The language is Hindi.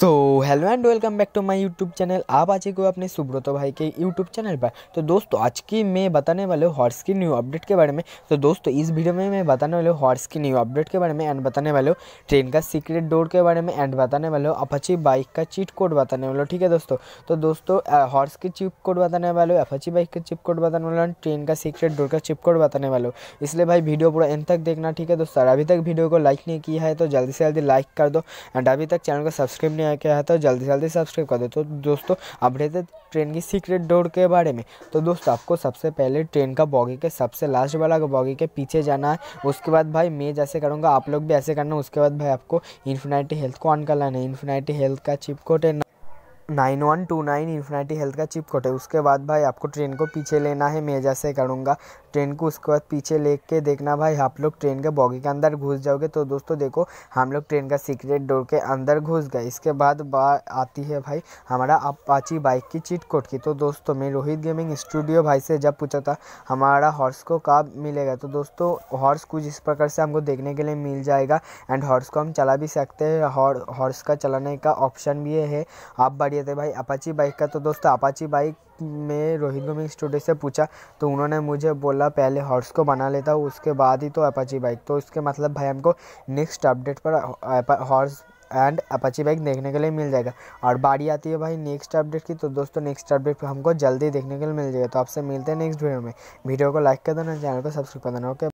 so hello and welcome back to my YouTube channel आप आज ही को अपने सुब्रत भाई के यूट्यूब चैनल पर तो दोस्तों आज की मैं बताने वाले हूँ हॉर्स की न्यू अपडेट के बारे में तो दोस्तों इस वीडियो में मैं बताने वाले हूँ हॉर्स की न्यू अपडेट के बारे में एंड बताने वाले हूँ ट्रेन का सीक्रेट डोर के बारे में एंड बताने वाले हूँ अपाची बाइक का चिट कोड बताने वाले ठीक है दोस्तों तो दोस्तों हॉर्स की चिप कोड बताने वाले हूँ अपाची बाइक का चिप कोड बताने वाले ट्रेन का सीक्रेट डोर का चिप कोड बताने वाले इसलिए भाई वीडियो पूरा एंड तक देखना ठीक है दोस्तों अभी तक वीडियो को लाइक नहीं किया है तो जल्दी से जल्दी लाइक कर दो एंड अभी तक चैनल को सब्सक्राइब नया क्या आया तो जल्दी से जल्दी सब्सक्राइब कर दो तो दोस्तों अब रहते ट्रेन की सीक्रेट डोर के बारे में तो दोस्तों आपको सबसे पहले ट्रेन का बॉगी के सबसे लास्ट वाला बॉगी के पीछे जाना है उसके बाद भाई मैं जैसे करूँगा आप लोग भी ऐसे करना उसके बाद भाई आपको इन्फिनाइटी हेल्थ को ऑन कर लाना है इन्फिनाइटी हेल्थ का चिप कोट है nine one two nine infinity health का चिप कोट है उसके बाद भाई आपको ट्रेन को पीछे लेना है मैं जैसे करूँगा ट्रेन को उसके बाद पीछे ले के देखना भाई आप लोग ट्रेन के बॉगी के अंदर घुस जाओगे तो दोस्तों देखो हम लोग ट्रेन का सीक्रेट डोर के अंदर घुस गए इसके बाद आती है भाई हमारा अपाची बाइक की चीट कोट की तो दोस्तों मैं रोहित गेमिंग स्टूडियो भाई से जब पूछा था हमारा हॉर्स को कब मिलेगा तो दोस्तों हॉर्स कुछ इस प्रकार से हमको देखने के लिए मिल जाएगा एंड हॉर्स को हम चला भी सकते हैं हॉर्स का चलाने का ऑप्शन भी है आप बढ़िया थे भाई अपाची बाइक का तो दोस्तों अपाची बाइक में रोहित रोहिंग्योमिक स्टूडियो से पूछा तो उन्होंने मुझे बोला पहले हॉर्स को बना लेता हूँ उसके बाद ही तो अपाची बाइक तो इसके मतलब भाई हमको नेक्स्ट अपडेट पर हॉर्स एंड अपाची बाइक देखने के लिए मिल जाएगा और बारी आती है भाई नेक्स्ट अपडेट की तो दोस्तों नेक्स्ट अपडेट पर हमको जल्दी देखने के लिए मिल जाएगा तो आपसे मिलते हैं नेक्स्ट वीडियो में वीडियो को लाइक कर देना चैनल को सब्सक्राइब कर देना ओके